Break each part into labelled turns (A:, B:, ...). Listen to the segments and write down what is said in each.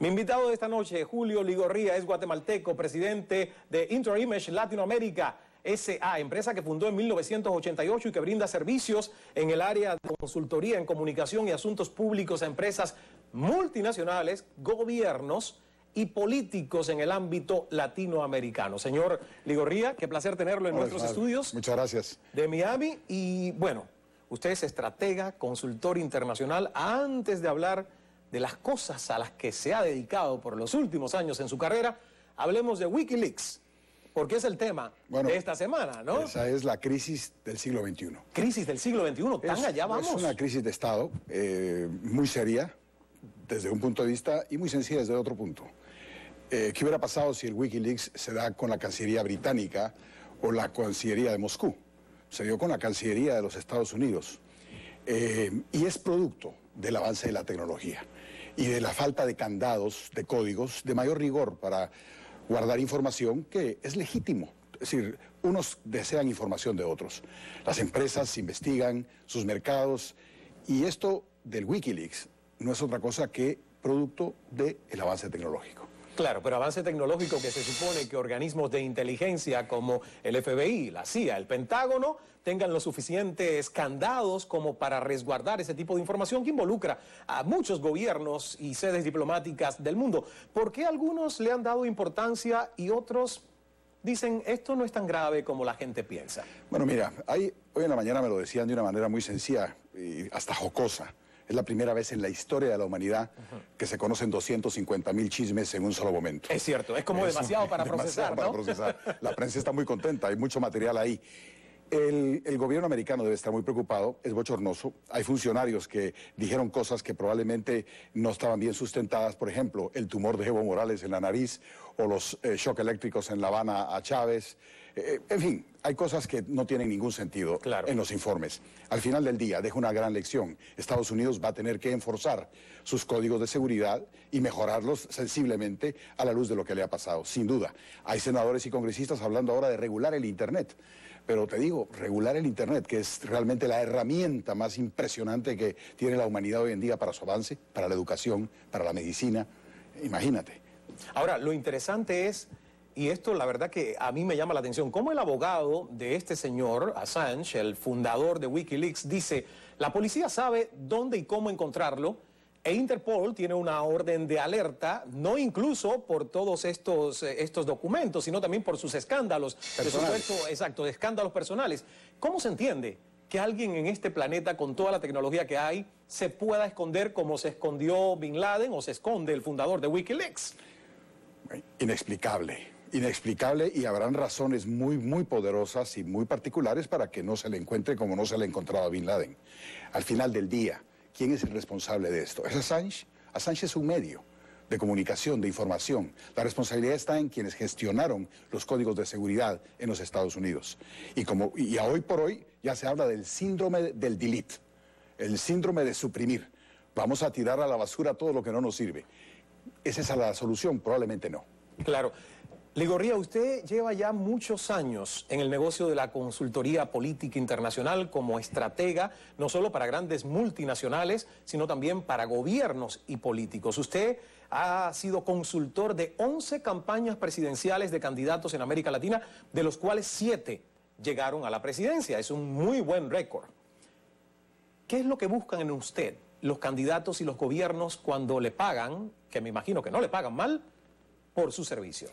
A: Mi invitado de esta noche, Julio Ligorría, es guatemalteco, presidente de Interimage Latinoamérica. SA, empresa que fundó en 1988 y que brinda servicios en el área de consultoría en comunicación y asuntos públicos a empresas multinacionales, gobiernos y políticos en el ámbito latinoamericano. Señor Ligorría, qué placer tenerlo en nuestros estudios. Muchas gracias. De Miami y bueno, usted es estratega, consultor internacional. Antes de hablar de las cosas a las que se ha dedicado por los últimos años en su carrera, hablemos de Wikileaks, porque es el tema de esta semana, ¿no? Esa es la crisis del siglo XXI. Crisis del siglo XXI, tan allá vamos. Es una
B: crisis de Estado eh, muy seria desde un punto de vista y muy sencilla desde otro punto. Eh, ¿Qué hubiera pasado si el Wikileaks se da con la Cancillería británica o la Cancillería de Moscú? Se dio con la Cancillería de los Estados Unidos. Eh, y es producto del avance de la tecnología y de la falta de candados, de códigos, de mayor rigor para guardar información que es legítimo. Es decir, unos desean información de otros. Las empresas investigan sus mercados y esto del Wikileaks no es otra cosa que producto del avance tecnológico.
A: Claro, pero avance tecnológico que se supone que organismos de inteligencia como el FBI, la CIA, el Pentágono, tengan los suficientes candados como para resguardar ese tipo de información que involucra a muchos gobiernos y sedes diplomáticas del mundo. ¿Por qué algunos le han dado importancia y otros dicen esto no es tan grave como la gente piensa?
B: Bueno, mira, hoy en la mañana me lo decían de una manera muy sencilla y hasta jocosa. Es la primera vez en la historia de la humanidad que se conocen 250 mil chismes en un solo momento. Es cierto, es como demasiado para procesar. Para procesar. La prensa está muy contenta, hay mucho material ahí. El, gobierno americano debe estar muy preocupado, es bochornoso. Hay funcionarios que dijeron cosas que probablemente no estaban bien sustentadas, por ejemplo, el tumor de Evo Morales en la nariz o los eh, shock eléctricos en La Habana a Chávez. Eh, en fin, hay cosas que no tienen ningún sentido en los informes. Al final del día, dejo una gran lección. Estados Unidos va a tener que enforzar sus códigos de seguridad y mejorarlos sensiblemente a la luz de lo que le ha pasado, sin duda. Hay senadores y congresistas hablando ahora de regular el Internet. Pero te digo, regular el Internet, que es realmente la herramienta más impresionante que tiene la humanidad hoy en día para su avance, para la educación, para la medicina,
A: imagínate. Ahora, lo interesante es y esto, la verdad que a mí me llama la atención. ¿Cómo el abogado de este señor, Assange, el fundador de Wikileaks, dice, la policía sabe dónde y cómo encontrarlo? E Interpol tiene una orden de alerta, no incluso por todos estos, eh, estos documentos, sino también por sus escándalos, personales. Supuesto, exacto, escándalos personales. ¿Cómo se entiende que alguien en este planeta, con toda la tecnología que hay, se pueda esconder como se escondió Bin Laden o se esconde el fundador de Wikileaks? Inexplicable
B: inexplicable y habrán razones muy, muy poderosas y muy particulares para que no se le encuentre como no se le ha encontrado a Bin Laden. Al final del día, ¿quién es el responsable de esto? ¿Es Assange? Assange es un medio de comunicación, de información. La responsabilidad está en quienes gestionaron los códigos de seguridad en los Estados Unidos. Y, como, y a hoy por hoy ya se habla del síndrome del delete, el síndrome de suprimir. Vamos a tirar a la basura todo lo que no nos sirve. ¿Es esa la solución? Probablemente no.
A: Claro. Ligorría, usted lleva ya muchos años en el negocio de la consultoría política internacional como estratega, no solo para grandes multinacionales, sino también para gobiernos y políticos. Usted ha sido consultor de 11 campañas presidenciales de candidatos en América Latina, de los cuales 7 llegaron a la presidencia. Es un muy buen récord. ¿Qué es lo que buscan en usted los candidatos y los gobiernos cuando le pagan, que me imagino que no le pagan mal, por su servicio?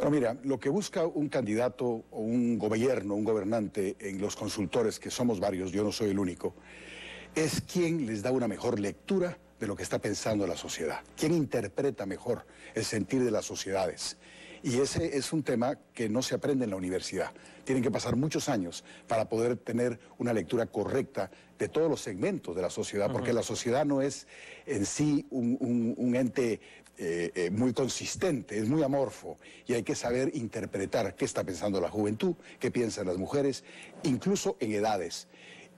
B: Bueno, mira, lo que busca un candidato o un gobierno, un gobernante en los consultores, que somos varios, yo no soy el único, es quien les da una mejor lectura de lo que está pensando la sociedad, quien interpreta mejor el sentir de las sociedades. Y ese es un tema que no se aprende en la universidad. Tienen que pasar muchos años para poder tener una lectura correcta de todos los segmentos de la sociedad, porque la sociedad no es en sí un ente eh, eh, muy consistente, es muy amorfo y hay que saber interpretar qué está pensando la juventud, qué piensan las mujeres, incluso en edades.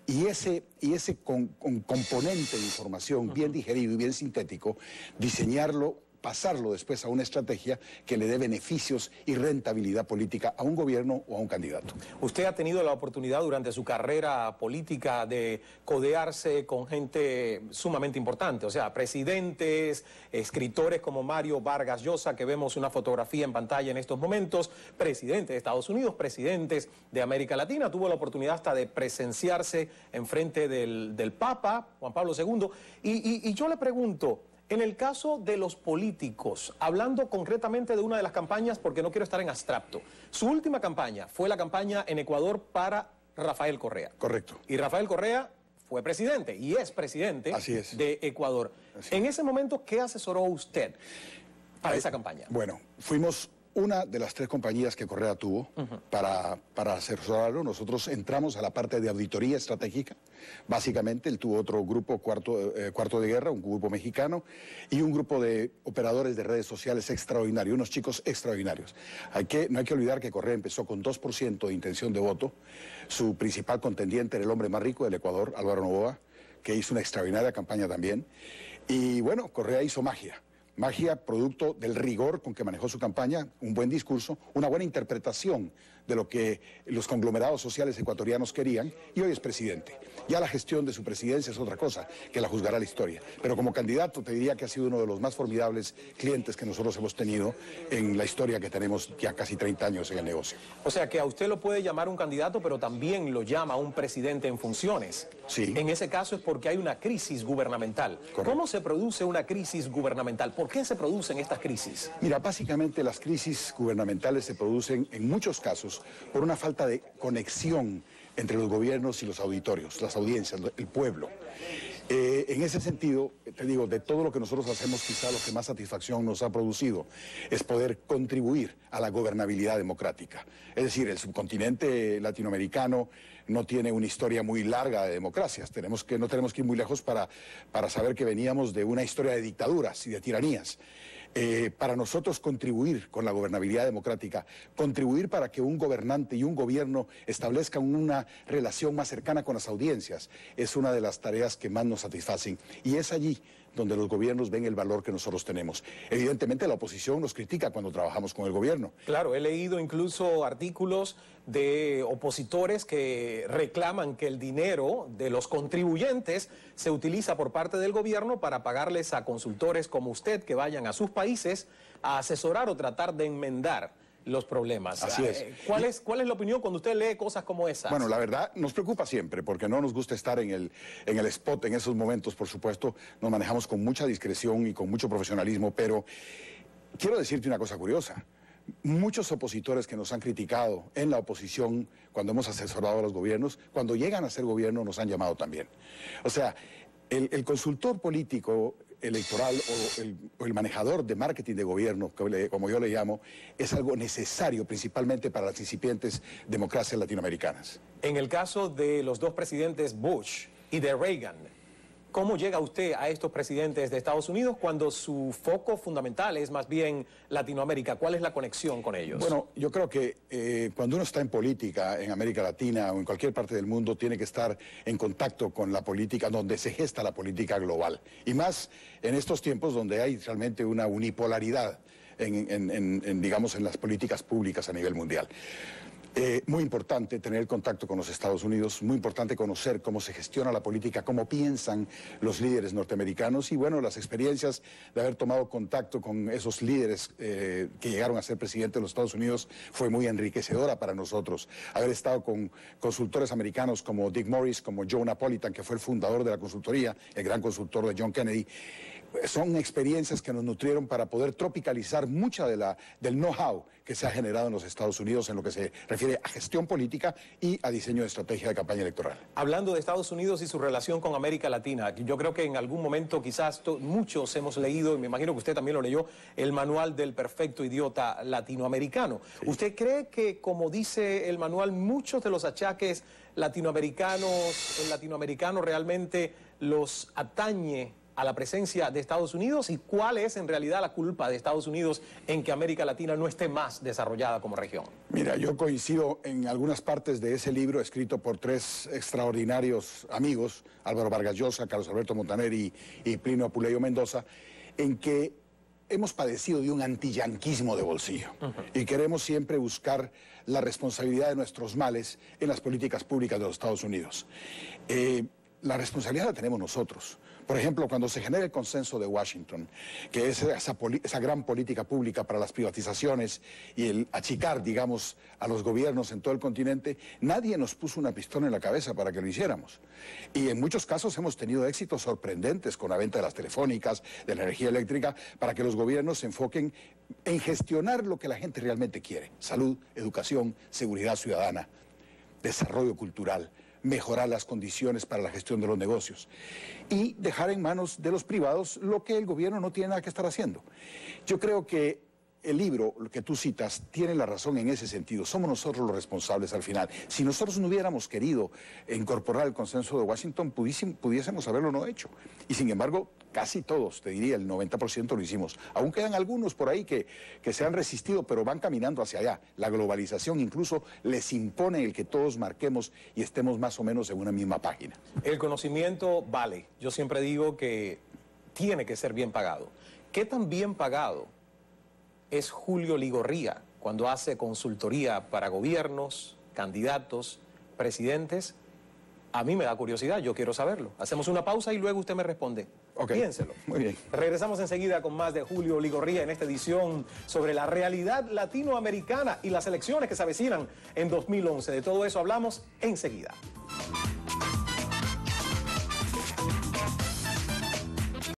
B: Y ese, y ese componente de información bien digerido y bien sintético, diseñarlo pasarlo después a una estrategia que le dé beneficios y rentabilidad política a un gobierno o a un candidato.
A: Usted ha tenido la oportunidad durante su carrera política de codearse con gente sumamente importante, o sea, presidentes, escritores como Mario Vargas Llosa, que vemos una fotografía en pantalla en estos momentos, presidentes de Estados Unidos, presidentes de América Latina, tuvo la oportunidad hasta de presenciarse en frente del, Papa, Juan Pablo II, y yo le pregunto, en el caso de los políticos, hablando concretamente de una de las campañas, porque no quiero estar en abstracto, su última campaña fue la campaña en Ecuador para Rafael Correa. Correcto. Y Rafael Correa fue presidente y es presidente de Ecuador. en ese momento, ¿qué asesoró usted para esa campaña? Bueno,
B: fuimos una de las tres compañías que Correa tuvo para, para asesorarlo, nosotros entramos a la parte de auditoría estratégica. Básicamente, él tuvo otro grupo, cuarto, eh, cuarto de guerra, un grupo mexicano, y un grupo de operadores de redes sociales extraordinarios, unos chicos extraordinarios. Hay que, no hay que olvidar que Correa empezó con 2% de intención de voto. Su principal contendiente era el hombre más rico del Ecuador, Álvaro Novoa, que hizo una extraordinaria campaña también. Y bueno, Correa hizo magia Magia producto del rigor con que manejó su campaña, un buen discurso, una buena interpretación de lo que los conglomerados sociales ecuatorianos querían y hoy es presidente. Ya la gestión de su presidencia es otra cosa que la juzgará la historia. Pero como candidato te diría que ha sido uno de los más formidables
A: clientes que nosotros hemos tenido en la historia que tenemos ya casi 30 años en el negocio. O sea que a usted lo puede llamar un candidato, pero también lo llama un presidente en funciones. Sí. En ese caso es porque hay una crisis gubernamental. ¿Cómo se produce una crisis gubernamental? ¿Por qué se producen estas crisis?
B: Mira, básicamente las crisis gubernamentales se producen en muchos casos por una falta de conexión entre los gobiernos y los auditorios, las audiencias, el pueblo. Eh, en ese sentido, te digo, de todo lo que nosotros hacemos, quizá lo que más satisfacción nos ha producido es poder contribuir a la gobernabilidad democrática. Es decir, el subcontinente latinoamericano no tiene una historia muy larga de democracias. Tenemos que, no tenemos que ir muy lejos para, para saber que veníamos de una historia de dictaduras y de tiranías. Eh, para nosotros contribuir con la gobernabilidad democrática, contribuir para que un gobernante y un gobierno establezcan una relación más cercana con las audiencias, es una de las tareas que más nos satisfacen. Y es allí donde los gobiernos ven el valor que nosotros tenemos. Evidentemente la oposición nos critica cuando trabajamos con el gobierno.
A: Claro, he leído incluso artículos de opositores que reclaman que el dinero de los contribuyentes se utiliza por parte del gobierno para pagarles a consultores como usted que vayan a sus países a asesorar o tratar de enmendar los problemas. Así ah, es. Eh, ¿Cuál, es. ¿Cuál es la opinión cuando usted lee cosas como esas? Bueno, la
B: verdad nos preocupa siempre porque no nos gusta estar en el, en el spot en esos momentos, por supuesto, nos manejamos con mucha discreción y con mucho profesionalismo, pero quiero decirte una cosa curiosa. Muchos opositores que nos han criticado en la oposición cuando hemos asesorado a los gobiernos, cuando llegan a ser gobierno nos han llamado también. O sea, el, el consultor político electoral o el, manejador de marketing de gobierno, como yo le llamo, es algo necesario principalmente para las incipientes democracias latinoamericanas.
A: En el caso de los dos presidentes Bush y de Reagan, ¿Cómo llega usted a estos presidentes de Estados Unidos cuando su foco fundamental es más bien Latinoamérica? ¿Cuál es la conexión con ellos? Bueno,
B: yo creo que eh, cuando uno está en política en América Latina o en cualquier parte del mundo, tiene que estar en contacto con la política, donde se gesta la política global. Y más en estos tiempos donde hay realmente una unipolaridad. En, digamos, en las políticas públicas a nivel mundial. Eh, muy importante tener contacto con los Estados Unidos, muy importante conocer cómo se gestiona la política, cómo piensan los líderes norteamericanos y bueno, las experiencias de haber tomado contacto con esos líderes eh, que llegaron a ser presidente de los Estados Unidos fue muy enriquecedora para nosotros. Haber estado con consultores americanos como Dick Morris, como Joe Napolitan, que fue el fundador de la consultoría, el gran consultor de John Kennedy, son experiencias que nos nutrieron para poder tropicalizar mucha de la, del know-how que se ha generado en los Estados Unidos en lo que se refiere a gestión política y a diseño de estrategia de campaña electoral.
A: Hablando de Estados Unidos y su relación con América Latina, yo creo que en algún momento quizás muchos hemos leído, y me imagino que usted también lo leyó, el manual del perfecto idiota latinoamericano. ¿Usted cree que, como dice el manual, muchos de los achaques latinoamericanos, latinoamericanos realmente los atañe a la presencia de Estados Unidos y cuál es en realidad la culpa de Estados Unidos en que América Latina no esté más desarrollada como región.
B: Mira, yo coincido en algunas partes de ese libro escrito por tres extraordinarios amigos, Álvaro Vargas Llosa, Carlos Alberto Montaner y, Plinio Apuleyo Mendoza, en que hemos padecido de un antiyanquismo de bolsillo y queremos siempre buscar la responsabilidad de nuestros males en las políticas públicas de los Estados Unidos. Eh, la responsabilidad la tenemos nosotros. Por ejemplo, cuando se genera el consenso de Washington, que es esa, gran política pública para las privatizaciones y el achicar, digamos, a los gobiernos en todo el continente, nadie nos puso una pistola en la cabeza para que lo hiciéramos. Y en muchos casos hemos tenido éxitos sorprendentes con la venta de las telefónicas, de la energía eléctrica, para que los gobiernos se enfoquen en gestionar lo que la gente realmente quiere, salud, educación, seguridad ciudadana, desarrollo cultural mejorar las condiciones para la gestión de los negocios y dejar en manos de los privados lo que el gobierno no tiene nada que estar haciendo. Yo creo que el libro que tú citas tiene la razón en ese sentido. Somos nosotros los responsables al final. Si nosotros no hubiéramos querido incorporar el consenso de Washington, pudiésemos haberlo no hecho. Y sin embargo, casi todos, te diría el 90% lo hicimos. Aún quedan algunos por ahí que, que se han resistido, pero van caminando hacia allá. La globalización incluso les impone el que todos marquemos y estemos más o menos en una misma página.
A: El conocimiento vale. Yo siempre digo que tiene que ser bien pagado. ¿Qué tan bien pagado? es Julio Ligorría, cuando hace consultoría para gobiernos, candidatos, presidentes. A mí me da curiosidad, yo quiero saberlo. Hacemos una pausa y luego usted me responde. Piénselo. Muy bien. Regresamos enseguida con más de Julio Ligorría en esta edición sobre la realidad latinoamericana y las elecciones que se avecinan en 2011. De todo eso hablamos enseguida.